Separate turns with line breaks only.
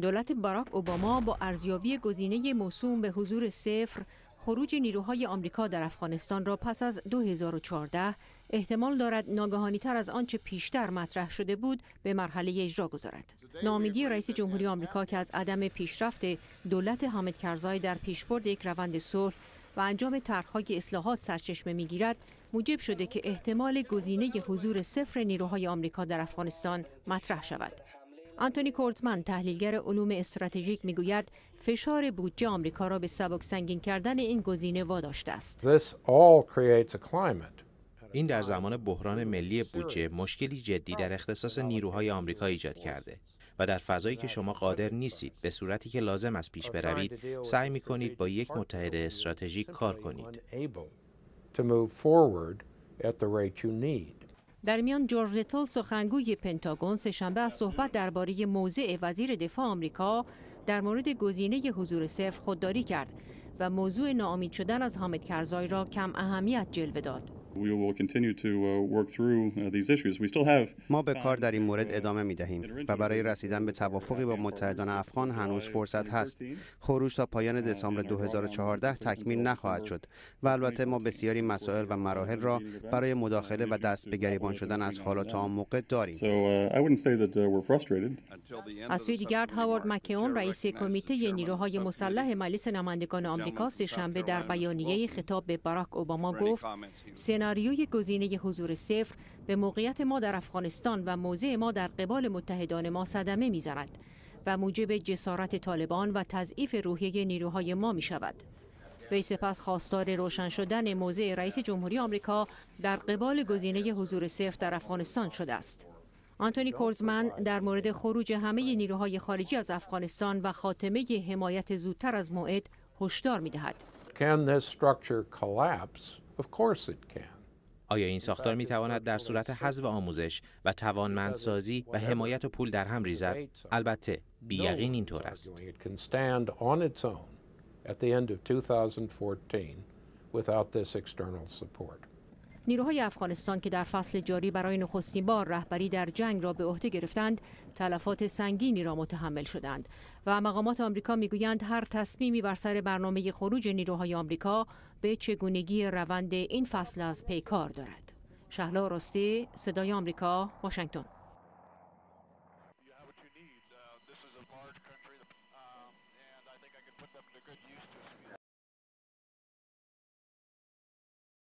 دولت باراک اوباما با ارزیابی گزینه موسوم به حضور صفر خروج نیروهای آمریکا در افغانستان را پس از 2014 احتمال دارد ناگهانی تر از آنچه پیشتر مطرح شده بود به مرحله اجرا گذارد. نامیدی رئیس جمهوری آمریکا که از عدم پیشرفت دولت حامد کرزای در پیشبرد یک روند صلح و انجام طرحهای اصلاحات سرچشمه میگیرد موجب شده که احتمال گزینه حضور صفر نیروهای آمریکا در افغانستان مطرح شود. آنتونی کورتمن تحلیلگر علوم استراتژیک میگوید فشار بودجه آمریکا را به سبک سنگین کردن این گزینه واداشته است.
این در زمان بحران ملی بودجه مشکلی جدی در اختصاص نیروهای آمریکا ایجاد کرده و در فضایی که شما قادر نیستید به صورتی که لازم است پیش بروید سعی می کنید با یک متحد استراتژیک کار کنید.
در میان جورج لیتل سخنگوی پنتاگون سهشنبه از صحبت درباره موضع وزیر دفاع آمریکا در مورد گزینه حضور صفر خودداری کرد و موضوع ناامید شدن از حامد کرزای را کم اهمیت جلوه داد.
ما به کار در این مورد ادامه می دهیم و برای رسیدن به توافقی با متحدان افغان هنوز فرصت هست. خروج تا پایان دسامبر 2014 تکمیل نخواهد شد و البته ما بسیاری مسائل و مراحل را برای مداخله و دست به گریبان شدن از حالا تا آن موقع داریم. Uh,
uh, از سوی دیگر هاوارد مکیون رئیس کمیته نیروهای مسلح مجلس نمایندگان آمریکا شنبه در بیانیه خطاب به باراک اوباما گفت سنا سناریوی گزینه حضور صفر به موقعیت ما در افغانستان و موضع ما در قبال متحدان ما صدمه میزند و موجب جسارت طالبان و تضعیف روحیه نیروهای ما می شود. وی سپس خواستار روشن شدن موضع رئیس جمهوری آمریکا در قبال گزینه حضور صفر در افغانستان شده است. آنتونی کورزمن در مورد خروج همه نیروهای خارجی از افغانستان و خاتمه حمایت زودتر از موعد هشدار می
Can this structure collapse? Of course it can.
آیا این ساختار می تواند در صورت حذف آموزش و توانمندسازی و حمایت و پول در هم ریزد؟ البته بیقین اینطور است.
without this external support.
نیروهای افغانستان که در فصل جاری برای نخستین بار رهبری در جنگ را به عهده گرفتند تلفات سنگینی را متحمل شدند و مقامات آمریکا میگویند هر تصمیمی بر سر برنامه خروج نیروهای آمریکا به چگونگی روند این فصل از پیکار دارد شهلا راستی صدای آمریکا واشنگتن